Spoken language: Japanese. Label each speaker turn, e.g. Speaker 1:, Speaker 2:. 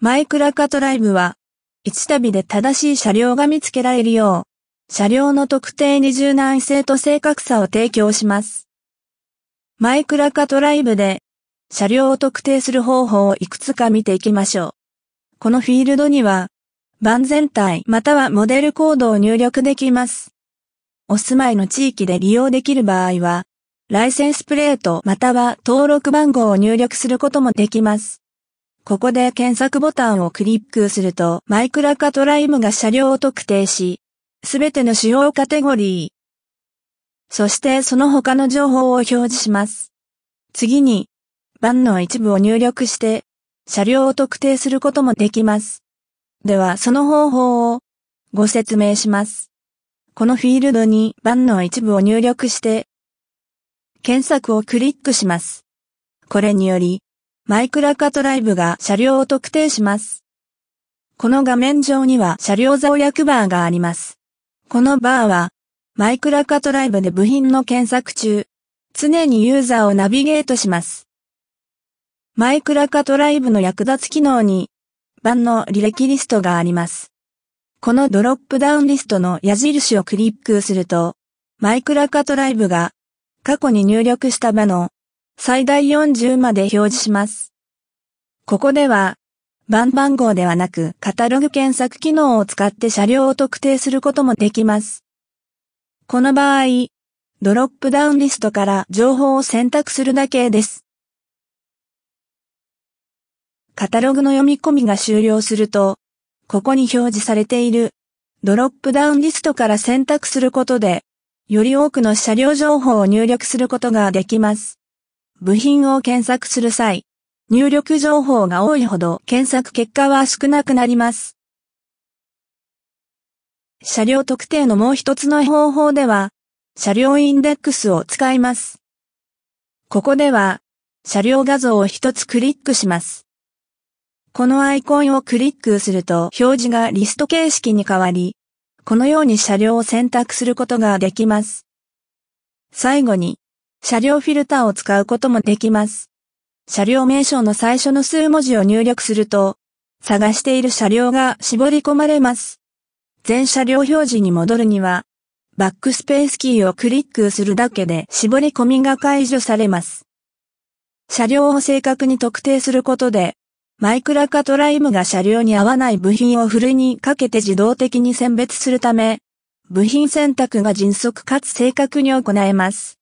Speaker 1: マイクラカトライブは、一度で正しい車両が見つけられるよう、車両の特定に柔軟性と正確さを提供します。マイクラカトライブで、車両を特定する方法をいくつか見ていきましょう。このフィールドには、番全体またはモデルコードを入力できます。お住まいの地域で利用できる場合は、ライセンスプレートまたは登録番号を入力することもできます。ここで検索ボタンをクリックすると、マイクラカトライムが車両を特定し、すべての主要カテゴリー、そしてその他の情報を表示します。次に、番の一部を入力して、車両を特定することもできます。では、その方法をご説明します。このフィールドに番の一部を入力して、検索をクリックします。これにより、マイクラカトライブが車両を特定します。この画面上には車両増くバーがあります。このバーは、マイクラカトライブで部品の検索中、常にユーザーをナビゲートします。マイクラカトライブの役立つ機能に、版の履歴リストがあります。このドロップダウンリストの矢印をクリックすると、マイクラカトライブが過去に入力した場の最大40まで表示します。ここでは、番番号ではなくカタログ検索機能を使って車両を特定することもできます。この場合、ドロップダウンリストから情報を選択するだけです。カタログの読み込みが終了すると、ここに表示されているドロップダウンリストから選択することで、より多くの車両情報を入力することができます。部品を検索する際、入力情報が多いほど検索結果は少なくなります。車両特定のもう一つの方法では、車両インデックスを使います。ここでは、車両画像を一つクリックします。このアイコンをクリックすると表示がリスト形式に変わり、このように車両を選択することができます。最後に、車両フィルターを使うこともできます。車両名称の最初の数文字を入力すると、探している車両が絞り込まれます。全車両表示に戻るには、バックスペースキーをクリックするだけで絞り込みが解除されます。車両を正確に特定することで、マイクラカトライムが車両に合わない部品をふるいにかけて自動的に選別するため、部品選択が迅速かつ正確に行えます。